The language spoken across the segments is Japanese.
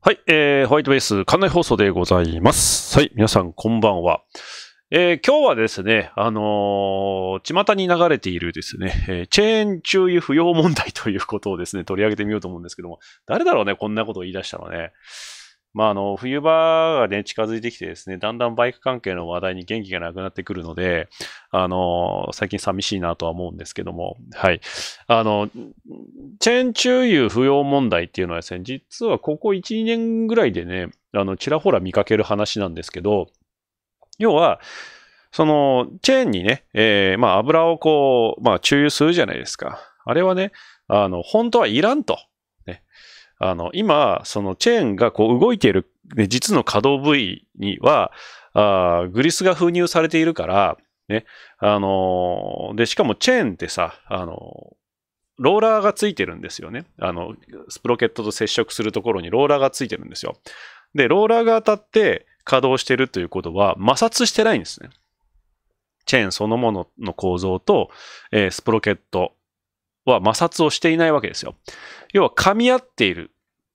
はい、えー、ホワイトベース、館内放送でございます。はい、皆さん、こんばんは。えー、今日はですね、あのー、巷に流れているですね、えー、チェーン注意不要問題ということをですね、取り上げてみようと思うんですけども、誰だろうね、こんなことを言い出したのね。まあ、あの、冬場がね、近づいてきてですね、だんだんバイク関係の話題に元気がなくなってくるので、あの、最近寂しいなとは思うんですけども、はい。あの、チェーン中油不要問題っていうのはですね、実はここ1、2年ぐらいでね、あの、ちらほら見かける話なんですけど、要は、その、チェーンにね、えー、まあ、油をこう、まあ、注油するじゃないですか。あれはね、あの、本当はいらんと。あの、今、そのチェーンがこう動いている、ね、実の稼働部位には、あグリスが封入されているから、ね、あのー、で、しかもチェーンってさ、あのー、ローラーがついてるんですよね。あの、スプロケットと接触するところにローラーがついてるんですよ。で、ローラーが当たって稼働してるということは、摩擦してないんですね。チェーンそのものの構造と、えー、スプロケットは摩擦をしていないわけですよ。要は噛み合っている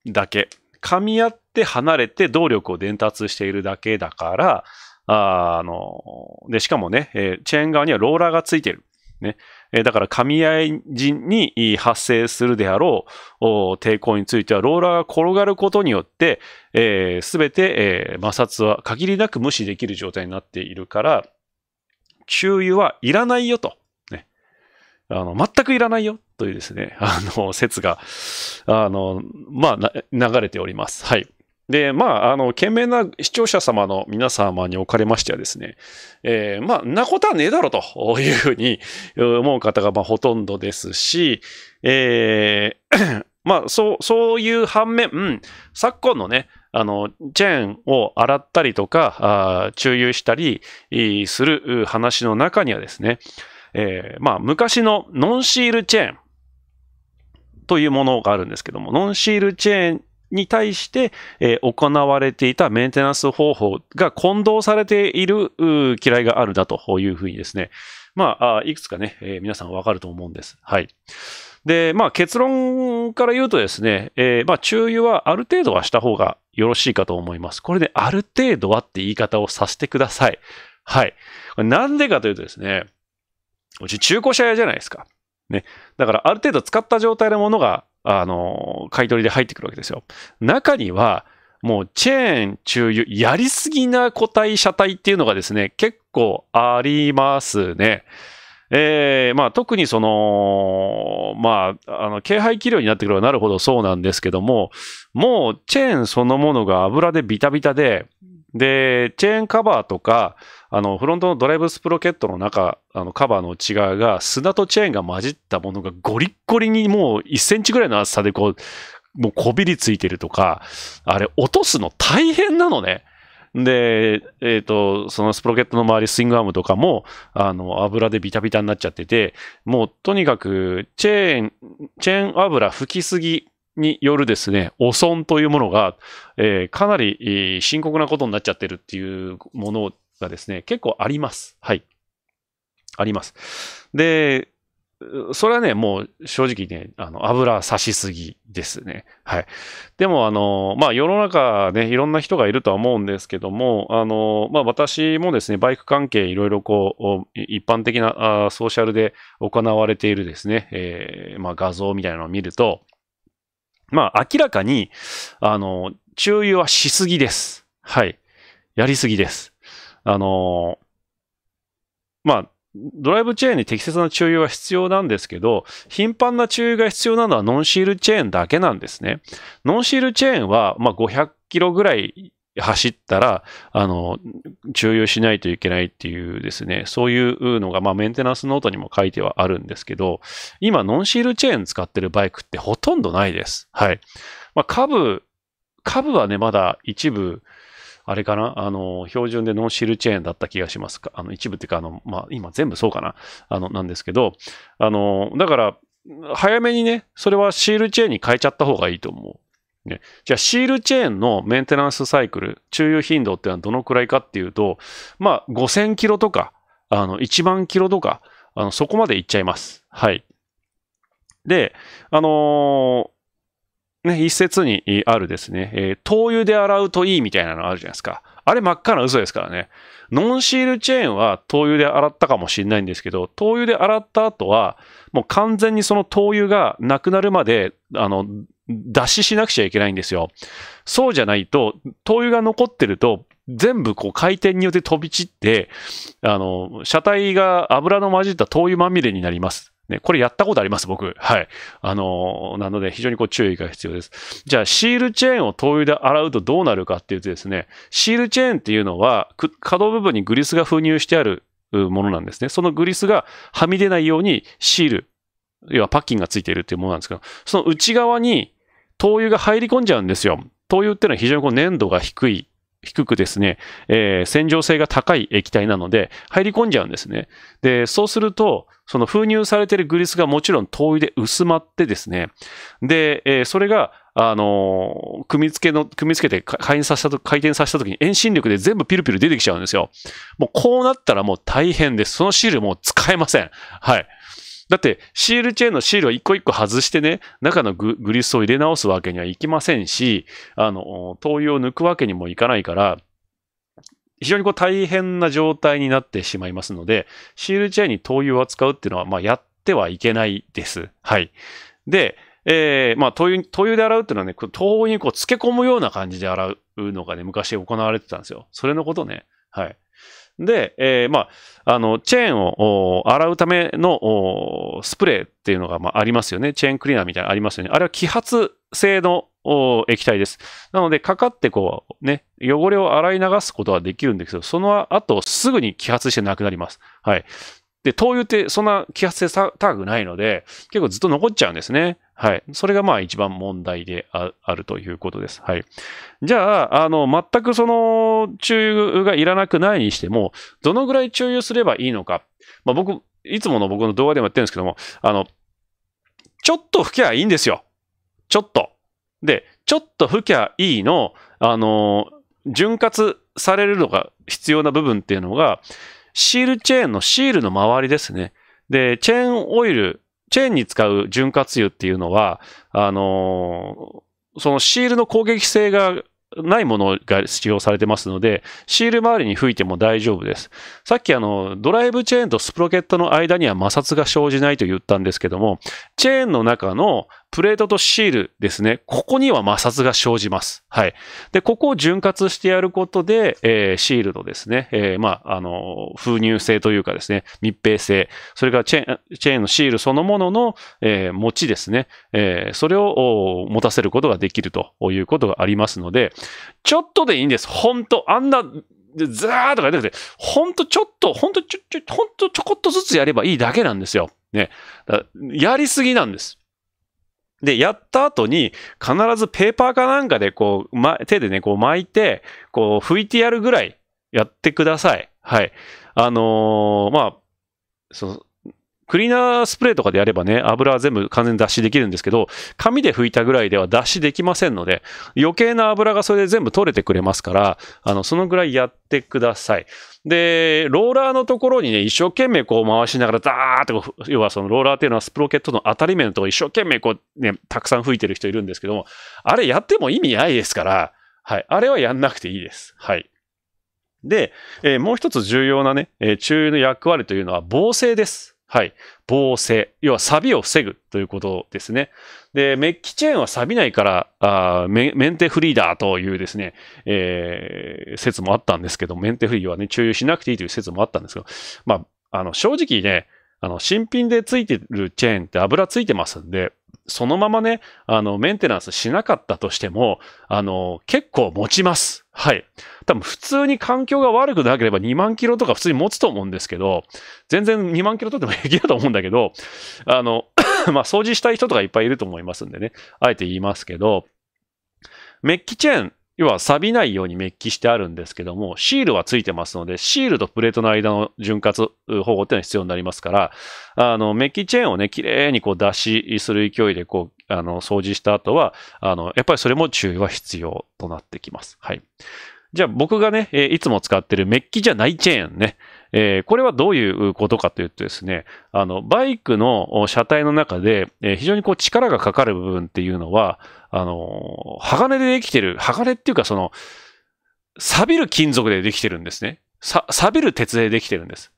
だけ。噛み合って離れて動力を伝達しているだけだから、あの、で、しかもね、えチェーン側にはローラーがついてる。ね。えだから噛み合い時に発生するであろう抵抗については、ローラーが転がることによって、す、えー、て、えー、摩擦は限りなく無視できる状態になっているから、給油はいらないよと。ね。あの、全くいらないよ。というですね、あの、説が、あの、まあ、流れております。はい。で、まあ、あの、懸命な視聴者様の皆様におかれましてはですね、えー、まあ、なことはねえだろというふうに思う方が、まあ、ほとんどですし、えー まあ、そう、そういう反面、うん、昨今のね、あの、チェーンを洗ったりとか、あ注油したりする話の中にはですね、えー、まあ、昔のノンシールチェーン、というものがあるんですけども、ノンシールチェーンに対して、え行われていたメンテナンス方法が混同されている嫌いがあるだというふうにですね、まあ、いくつかね、えー、皆さんわかると思うんです。はい。で、まあ結論から言うとですね、えー、まあ注意はある程度はした方がよろしいかと思います。これで、ね、ある程度はって言い方をさせてください。はい。なんでかというとですね、うち中古車屋じゃないですか。ね。だからある程度使った状態のものが、あの、買い取りで入ってくるわけですよ。中には、もうチェーン、中油、やりすぎな個体、車体っていうのがですね、結構ありますね。えー、まあ特にその、まあ、あの、軽排気量になってくればなるほどそうなんですけども、もうチェーンそのものが油でビタビタで、で、チェーンカバーとか、あの、フロントのドライブスプロケットの中、あの、カバーの内側が、砂とチェーンが混じったものがゴリッゴリにもう1センチぐらいの厚さでこう、もうこびりついてるとか、あれ、落とすの大変なのね。で、えっ、ー、と、そのスプロケットの周り、スイングアームとかも、あの、油でビタビタになっちゃってて、もうとにかく、チェーン、チェーン油吹きすぎによるですね、汚損というものが、えー、かなり深刻なことになっちゃってるっていうものがですね、結構あります。はい。あります。で、それはね、もう正直ね、あの、油差しすぎですね。はい。でも、あの、まあ、世の中ね、いろんな人がいるとは思うんですけども、あの、まあ、私もですね、バイク関係いろいろこう、一般的なあソーシャルで行われているですね、えー、まあ、画像みたいなのを見ると、まあ、明らかに、あの、注意はしすぎです。はい。やりすぎです。あのまあ、ドライブチェーンに適切な注意は必要なんですけど、頻繁な注意が必要なのはノンシールチェーンだけなんですね。ノンシールチェーンは、まあ、500キロぐらい走ったら、あの、注意しないといけないっていうですね、そういうのが、まあ、メンテナンスノートにも書いてはあるんですけど、今、ノンシールチェーン使ってるバイクってほとんどないです。はい。まあ、株、株はね、まだ一部、あれかなあの、標準でノンシールチェーンだった気がしますか。あの、一部っていうか、あの、まあ、今全部そうかな。あの、なんですけど、あの、だから、早めにね、それはシールチェーンに変えちゃった方がいいと思う。ね、じゃあ、シールチェーンのメンテナンスサイクル、注油頻度ってのはどのくらいかっていうと、まあ、5000キロとか、あの、1万キロとか、あの、そこまでいっちゃいます。はい。で、あのー、ね、一説にあるですね、えー、灯油で洗うといいみたいなのあるじゃないですか。あれ真っ赤な嘘ですからね。ノンシールチェーンは灯油で洗ったかもしれないんですけど、灯油で洗った後は、もう完全にその灯油がなくなるまで、あの、脱脂しなくちゃいけないんですよ。そうじゃないと、灯油が残ってると、全部こう回転によって飛び散って、あの、車体が油の混じった灯油まみれになります。ね、これやったことあります、僕。はい。あのー、なので非常にこう注意が必要です。じゃあ、シールチェーンを灯油で洗うとどうなるかっていうとですね、シールチェーンっていうのは、可動部分にグリスが封入してあるものなんですね。そのグリスがはみ出ないようにシール、要はパッキンがついているっていうものなんですけど、その内側に灯油が入り込んじゃうんですよ。灯油っていうのは非常にこう粘度が低い、低くですね、えー、洗浄性が高い液体なので、入り込んじゃうんですね。で、そうすると、その封入されてるグリスがもちろん灯油で薄まってですね、で、えー、それが、あのー、組み付けの、組み付けて回転させたと、回転させた時に遠心力で全部ピルピル出てきちゃうんですよ。もうこうなったらもう大変です。そのシールもう使えません。はい。だって、シールチェーンのシールを一個一個外してね、中のグリスを入れ直すわけにはいきませんし、あの、灯油を抜くわけにもいかないから、非常にこう大変な状態になってしまいますので、シールチェーンに灯油を扱うっていうのは、まあ、やってはいけないです。はい。で、えー、まあ、灯油、灯油で洗うっていうのはね、灯油にこう漬け込むような感じで洗うのがね、昔行われてたんですよ。それのことね。はい。で、えー、まあ、あの、チェーンを洗うためのスプレーっていうのが、まあ、ありますよね。チェーンクリーナーみたいなのありますよね。あれは揮発性の液体です。なので、かかってこう、ね、汚れを洗い流すことはできるんですけど、その後すぐに揮発してなくなります。はい。で、灯油ってそんな揮発性高くないので、結構ずっと残っちゃうんですね。はい。それがまあ一番問題であるということです。はい。じゃあ、あの、全くその、注油がいらなくないにしても、どのぐらい注油すればいいのか。まあ僕、いつもの僕の動画でもやってるんですけども、あの、ちょっと吹きゃいいんですよ。ちょっと。で、ちょっと吹きゃいいの、あの、潤滑されるのが必要な部分っていうのが、シールチェーンのシールの周りですね。で、チェーンオイル、チェーンに使う潤滑油っていうのは、あのー、そのシールの攻撃性がないものが使用されてますので、シール周りに吹いても大丈夫です。さっきあの、ドライブチェーンとスプロケットの間には摩擦が生じないと言ったんですけども、チェーンの中のプレートとシールですね。ここには摩擦が生じます。はい。で、ここを潤滑してやることで、えー、シールのですね、えー、まあ、あの、封入性というかですね、密閉性、それからチェーン、チェーンのシールそのものの、えー、持ちですね、えそれを持たせることができるということがありますので、ちょっとでいいんです。ほんと、あんな、ずザーとか出てて、ほんとちょっと、ほんとちょ、ちょ、ほんとちょこっとずつやればいいだけなんですよ。ね。やりすぎなんです。で、やった後に、必ずペーパーかなんかで、こう、ま、手でね、こう巻いて、こう、拭いてやるぐらいやってください。はい。あのー、まあ、そう、クリーナースプレーとかでやればね、油は全部完全に脱脂できるんですけど、紙で拭いたぐらいでは脱脂できませんので、余計な油がそれで全部取れてくれますから、あの、そのぐらいやってください。で、ローラーのところにね、一生懸命こう回しながら、ダーってこう、要はそのローラーっていうのはスプロケットの当たり面のところ一生懸命こうね、たくさん吹いてる人いるんですけども、あれやっても意味ないですから、はい、あれはやんなくていいです。はい。で、えー、もう一つ重要なね、えー、注意の役割というのは防性です。はい。防性。要は錆を防ぐということですね。で、メッキチェーンは錆びないから、あメメンテフリーだというですね、えー、説もあったんですけど、メンテフリーはね、注意しなくていいという説もあったんですけど、まあ、あの、正直ね、あの、新品でついてるチェーンって油ついてますんで、そのままね、あの、メンテナンスしなかったとしても、あの、結構持ちます。はい。多分普通に環境が悪くなければ2万キロとか普通に持つと思うんですけど、全然2万キロとっても平気だと思うんだけど、あの まあ掃除したい人とかいっぱいいると思いますんでね、あえて言いますけど、メッキチェーン要は錆びないようにメッキしてあるんですけども、シールはついてますので、シールとプレートの間の潤滑方法っていうのは必要になりますから、あの、メッキチェーンをね、綺麗にこう出しする勢いでこう、あの、掃除した後は、あの、やっぱりそれも注意は必要となってきます。はい。じゃあ僕がね、えいつも使ってるメッキじゃないチェーンね。えー、これはどういうことかというとですね、あの、バイクの車体の中で、えー、非常にこう力がかかる部分っていうのは、あのー、鋼でできてる、鋼っていうかその、錆びる金属でできてるんですね。さ、錆びる鉄でできてるんです。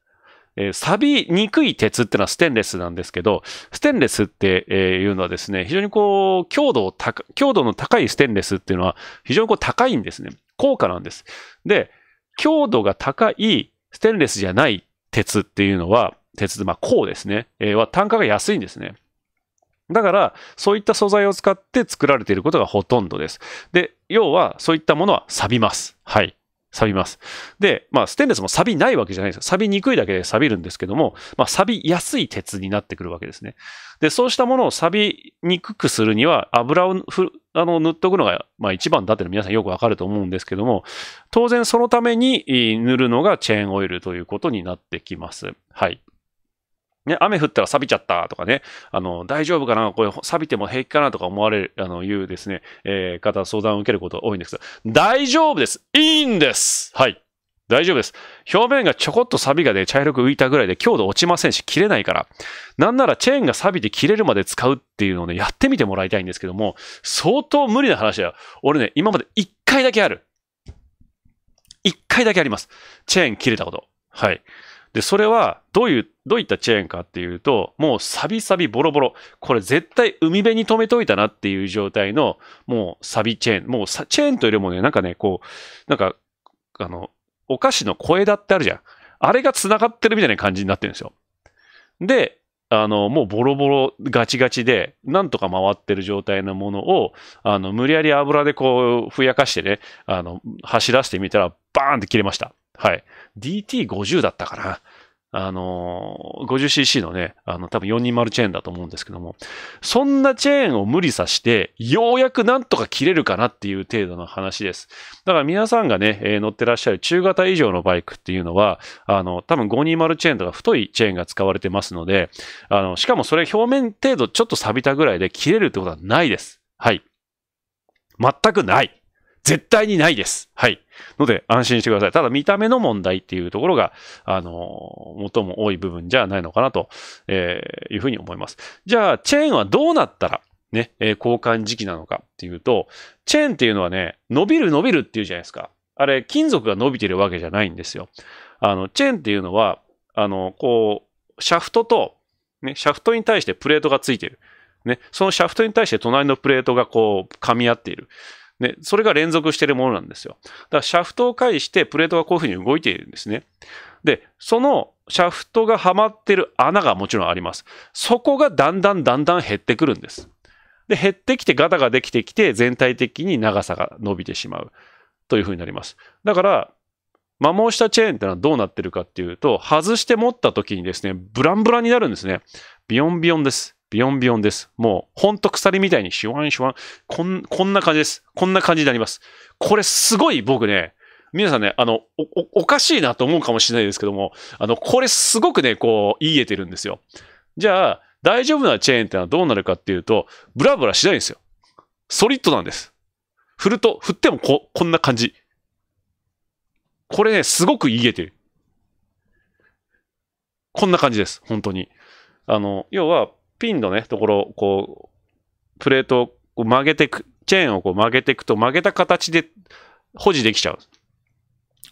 えー、錆びにくい鉄ってのはステンレスなんですけど、ステンレスっていうのはですね、非常にこう、強度を高、強度の高いステンレスっていうのは非常にこう高いんですね。高価なんです。で、強度が高いステンレスじゃない鉄っていうのは、鉄、まあ、鋼ですね、えー、は単価が安いんですね。だから、そういった素材を使って作られていることがほとんどです。で、要は、そういったものは錆びます。はい。錆びます。で、まあ、ステンレスも錆びないわけじゃないです。錆びにくいだけで錆びるんですけども、まあ、錆びやすい鉄になってくるわけですね。で、そうしたものを錆びにくくするには、油をふあの塗っとくのが、まあ、一番だっていうの皆さんよくわかると思うんですけども、当然そのために塗るのがチェーンオイルということになってきます。はい。ね、雨降ったら錆びちゃったとかね、あの、大丈夫かなこれ錆びても平気かなとか思われる、あの、いうですね、えー、方、相談を受けることが多いんですが、大丈夫ですいいんですはい。大丈夫です。表面がちょこっと錆がね、茶色く浮いたぐらいで強度落ちませんし、切れないから。なんならチェーンが錆びて切れるまで使うっていうのをね、やってみてもらいたいんですけども、相当無理な話だよ。俺ね、今まで1回だけある。1回だけあります。チェーン切れたこと。はい。で、それはどういう、どういったチェーンかっていうと、もうサビサビボロボロ。これ絶対海辺に止めといたなっていう状態の、もうサビチェーン。もうチェーンというよりもね、なんかね、こう、なんか、あの、お菓子の小枝ってあるじゃん。あれが繋がってるみたいな感じになってるんですよ。で、あの、もうボロボロガチガチで、なんとか回ってる状態のものを、あの、無理やり油でこう、ふやかしてね、あの、走らせてみたら、バーンって切れました。はい。DT50 だったかな。あの、50cc のね、あの、多分420チェーンだと思うんですけども、そんなチェーンを無理さして、ようやくなんとか切れるかなっていう程度の話です。だから皆さんがね、えー、乗ってらっしゃる中型以上のバイクっていうのは、あの、多分520チェーンとか太いチェーンが使われてますので、あの、しかもそれ表面程度ちょっと錆びたぐらいで切れるってことはないです。はい。全くない。絶対にないです。はい。ので、安心してください。ただ、見た目の問題っていうところが、あの、最も多い部分じゃないのかなと、えー、いうふうに思います。じゃあ、チェーンはどうなったら、ね、え交換時期なのかっていうと、チェーンっていうのはね、伸びる伸びるっていうじゃないですか。あれ、金属が伸びてるわけじゃないんですよ。あの、チェーンっていうのは、あの、こう、シャフトと、ね、シャフトに対してプレートがついてる。ね、そのシャフトに対して隣のプレートがこう、噛み合っている。で、それが連続してるものなんですよ。だからシャフトを介してプレートがこういうふうに動いているんですね。で、そのシャフトがはまってる穴がもちろんあります。そこがだんだんだんだん減ってくるんです。で、減ってきてガタができてきて全体的に長さが伸びてしまうというふうになります。だから、摩耗したチェーンってのはどうなってるかっていうと、外して持った時にですね、ブランブランになるんですね。ビヨンビヨンです。ビヨンビヨンです。もう、ほんと鎖みたいにシュワンシュワン。こん、こんな感じです。こんな感じになります。これすごい僕ね、皆さんね、あの、お、おかしいなと思うかもしれないですけども、あの、これすごくね、こう、言えてるんですよ。じゃあ、大丈夫なチェーンってのはどうなるかっていうと、ブラブラしないんですよ。ソリッドなんです。振ると、振ってもこ、こんな感じ。これね、すごく言えてる。こんな感じです。本当に。あの、要は、ピンのね、ところ、こう、プレートをこう曲げてく、チェーンをこう曲げていくと曲げた形で保持できちゃう。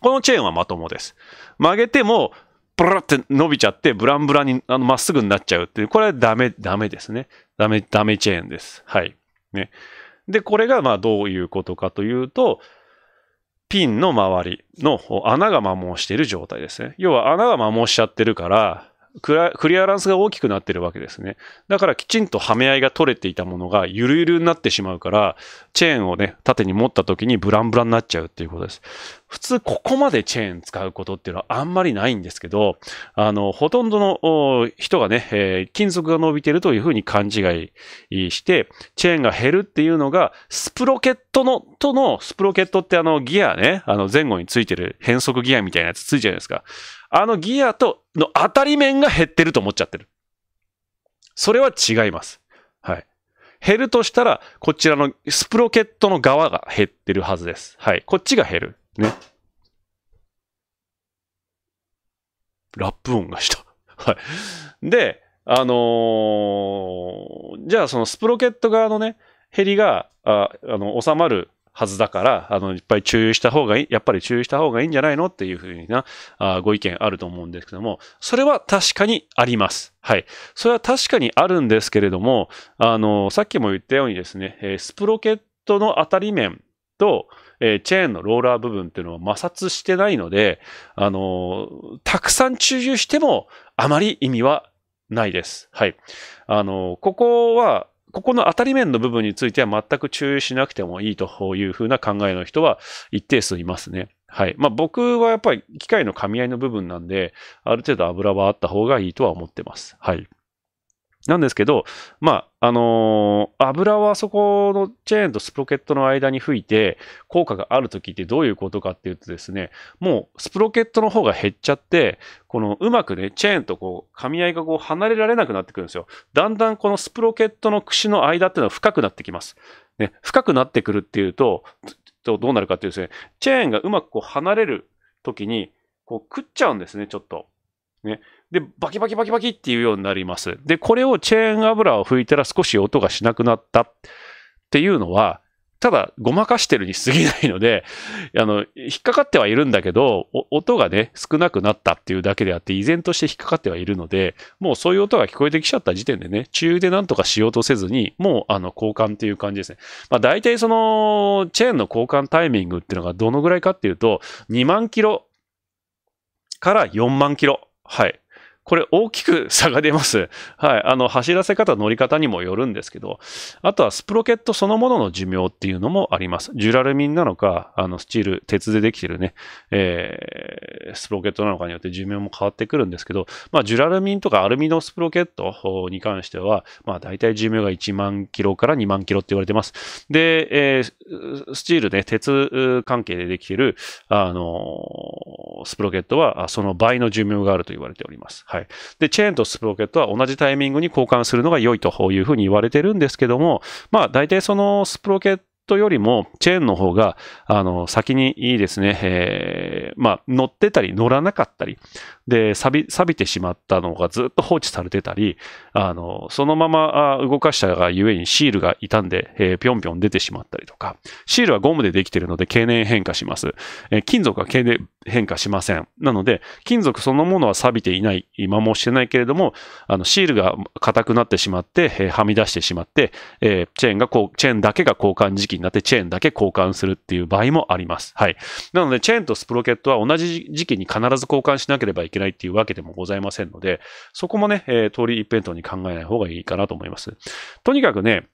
このチェーンはまともです。曲げても、ブラって伸びちゃって、ブランブラに、あの、まっすぐになっちゃうっていう、これはダメ、ダメですね。ダメ、ダメチェーンです。はい。ね。で、これが、まあ、どういうことかというと、ピンの周りの穴が摩耗している状態ですね。要は穴が摩耗しちゃってるから、クリアランスが大きくなってるわけですね。だからきちんとはめ合いが取れていたものがゆるゆるになってしまうから、チェーンをね、縦に持った時にブランブランになっちゃうっていうことです。普通ここまでチェーン使うことっていうのはあんまりないんですけど、あの、ほとんどの人がね、えー、金属が伸びてるというふうに勘違いして、チェーンが減るっていうのが、スプロケットの、との、スプロケットってあのギアね、あの前後についてる変速ギアみたいなやつついてるじゃないですか。あのギアとの当たり面が減ってると思っちゃってる。それは違います。はい。減るとしたら、こちらのスプロケットの側が減ってるはずです。はい。こっちが減る。ね。ラップ音がした。はい。で、あのー、じゃあそのスプロケット側のね、ヘリが、ああの、収まるはずだから、あの、いっぱい注意した方がいい、やっぱり注意した方がいいんじゃないのっていうふうなあご意見あると思うんですけども、それは確かにあります。はい。それは確かにあるんですけれども、あの、さっきも言ったようにですね、スプロケットの当たり面と、えー、チェーンのローラー部分っていうのは摩擦してないので、あのー、たくさん注入してもあまり意味はないです。はい。あのー、ここは、ここの当たり面の部分については全く注意しなくてもいいというふうな考えの人は一定数いますね。はい。まあ僕はやっぱり機械の噛み合いの部分なんで、ある程度油はあった方がいいとは思ってます。はい。なんですけど、まあ、あのー、油はそこのチェーンとスプロケットの間に吹いて、効果があるときってどういうことかっていうとですね、もうスプロケットの方が減っちゃって、このうまくね、チェーンとこう、噛み合いがこう離れられなくなってくるんですよ。だんだんこのスプロケットの串の間っていうのは深くなってきます。ね、深くなってくるっていうと、どうなるかっていうとですね、チェーンがうまくこう離れるときに、こう食っちゃうんですね、ちょっと。ね。で、バキバキバキバキっていうようになります。で、これをチェーン油を拭いたら少し音がしなくなったっていうのは、ただ、ごまかしてるに過ぎないので、あの、引っかかってはいるんだけど、音がね、少なくなったっていうだけであって、依然として引っかかってはいるので、もうそういう音が聞こえてきちゃった時点でね、中でなんとかしようとせずに、もう、あの、交換っていう感じですね。まあ、大体その、チェーンの交換タイミングっていうのがどのぐらいかっていうと、2万キロから4万キロ。はい。これ大きく差が出ます。はい。あの、走らせ方、乗り方にもよるんですけど、あとはスプロケットそのものの寿命っていうのもあります。ジュラルミンなのか、あの、スチール、鉄でできてるね、えー、スプロケットなのかによって寿命も変わってくるんですけど、まあ、ジュラルミンとかアルミのスプロケットに関しては、まあ、大体寿命が1万キロから2万キロって言われてます。で、えー、スチールね、鉄関係でできてる、あのー、スプロケットは、その倍の寿命があると言われております。はい。で、チェーンとスプロケットは同じタイミングに交換するのが良いというふうに言われてるんですけども、まあ、大体そのスプロケットトよりもチェーンの方が、あの、先にいいですね、えー、まあ、乗ってたり乗らなかったり、で、錆び、錆びてしまったのがずっと放置されてたり、あの、そのまま動かしたがゆえにシールが傷んで、えぴょんぴょん出てしまったりとか、シールはゴムでできているので経年変化します。えー、金属は経年変化しません。なので、金属そのものは錆びていない、今もしてないけれども、あの、シールが硬くなってしまって、えー、はみ出してしまって、えー、チェーンがこう、チェーンだけが交換時期になってチェーンだけ交換するっていう場合もあります。はい。なので、チェーンとスプロケットは同じ時期に必ず交換しなければいけないっていうわけでもございませんので、そこもね、えー、通り一辺倒に考えない方がいいかなと思います。とにかくね、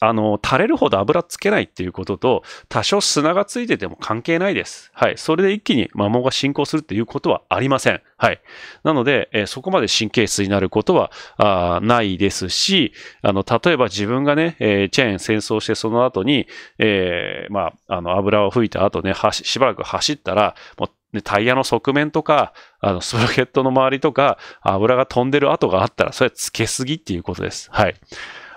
あの、垂れるほど油つけないっていうことと、多少砂がついてても関係ないです。はい。それで一気に摩耗が進行するっていうことはありません。はい。なので、えそこまで神経質になることはあないですし、あの、例えば自分がね、えー、チェーン戦争してその後に、えー、まあ、あの、油を吹いた後ね、はししばらく走ったら、もうタイヤの側面とか、あの、ソロケットの周りとか、油が飛んでる跡があったら、それはつけすぎっていうことです。はい。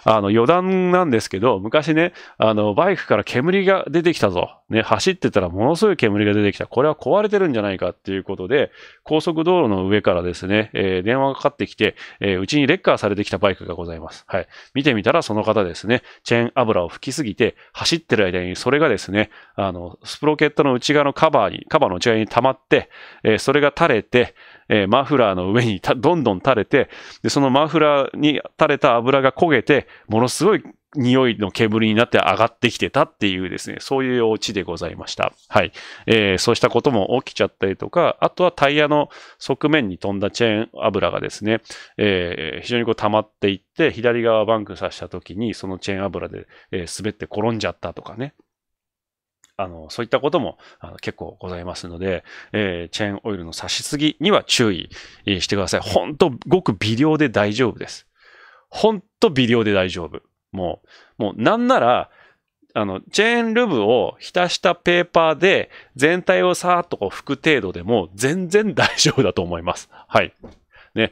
あの余談なんですけど、昔ね、あのバイクから煙が出てきたぞ。ね、走ってたらものすごい煙が出てきた。これは壊れてるんじゃないかっていうことで、高速道路の上からですね、えー、電話がかかってきて、えー、うちにレッカーされてきたバイクがございます。はい。見てみたらその方ですね、チェーン油を吹きすぎて、走ってる間にそれがですね、あの、スプロケットの内側のカバーに、カバーの内側に溜まって、えー、それが垂れて、えマフラーの上にどんどん垂れて、で、そのマフラーに垂れた油が焦げて、ものすごい匂いの煙になって上がってきてたっていうですね、そういうお家でございました。はい。えー、そうしたことも起きちゃったりとか、あとはタイヤの側面に飛んだチェーン油がですね、えー、非常にこう溜まっていって、左側バンクさせた時に、そのチェーン油で、えー、滑って転んじゃったとかね。あの、そういったこともあの結構ございますので、えー、チェーンオイルの差しすぎには注意してください。ほんと、ごく微量で大丈夫です。ほんと微量で大丈夫。もう、もうなんなら、あの、チェーンルブを浸したペーパーで全体をさーっとこう拭く程度でも全然大丈夫だと思います。はい。ね。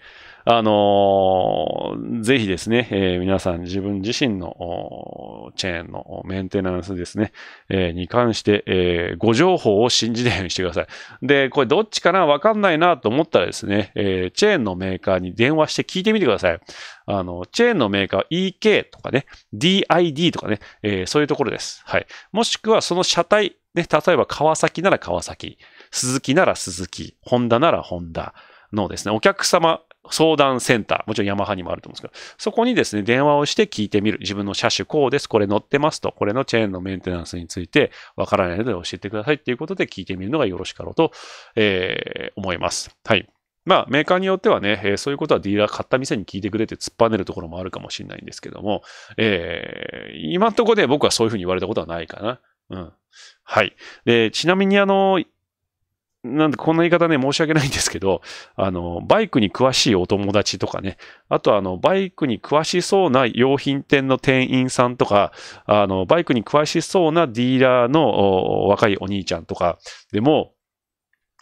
あのー、ぜひですね、えー、皆さん自分自身のチェーンのメンテナンスですね、えー、に関して、えー、ご情報を信じないようにしてください。で、これどっちかなわかんないなと思ったらですね、えチェーンのメーカーに電話して聞いてみてください。あの、チェーンのメーカーは EK とかね、DID とかね、えー、そういうところです。はい。もしくはその車体、ね、例えば川崎なら川崎、鈴木なら鈴木、ホンダならホンダのですね、お客様相談センター、もちろんヤマハにもあると思うんですけど、そこにですね、電話をして聞いてみる。自分の車種こうです、これ乗ってますと、これのチェーンのメンテナンスについてわからないので教えてくださいっていうことで聞いてみるのがよろしかろうと、えー、思います。はい。まあ、メーカーによってはね、えー、そういうことはディーラー買った店に聞いてくれて突っぱねるところもあるかもしれないんですけども、えー、今んとこね、僕はそういうふうに言われたことはないかな。うん。はい。で、ちなみにあの、なんでこんな言い方ね、申し訳ないんですけど、あの、バイクに詳しいお友達とかね、あとあの、バイクに詳しそうな用品店の店員さんとか、あの、バイクに詳しそうなディーラーの若いお兄ちゃんとかでも、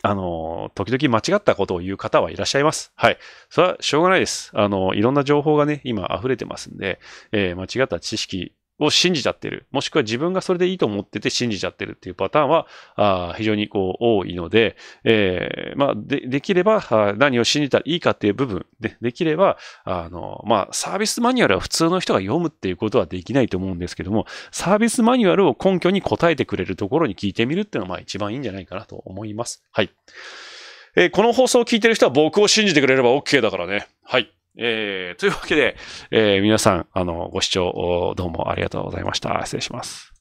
あの、時々間違ったことを言う方はいらっしゃいます。はい。それはしょうがないです。あの、いろんな情報がね、今溢れてますんで、えー、間違った知識を信じちゃってる。もしくは自分がそれでいいと思ってて信じちゃってるっていうパターンは、あ非常にこう多いので、えー、まあ、で、できれば何を信じたらいいかっていう部分で、できれば、あの、まあ、サービスマニュアルは普通の人が読むっていうことはできないと思うんですけども、サービスマニュアルを根拠に答えてくれるところに聞いてみるっていうのは、まあ、一番いいんじゃないかなと思います。はい。えー、この放送を聞いてる人は僕を信じてくれれば OK だからね。はい。えー、というわけで、えー、皆さん、あの、ご視聴どうもありがとうございました。失礼します。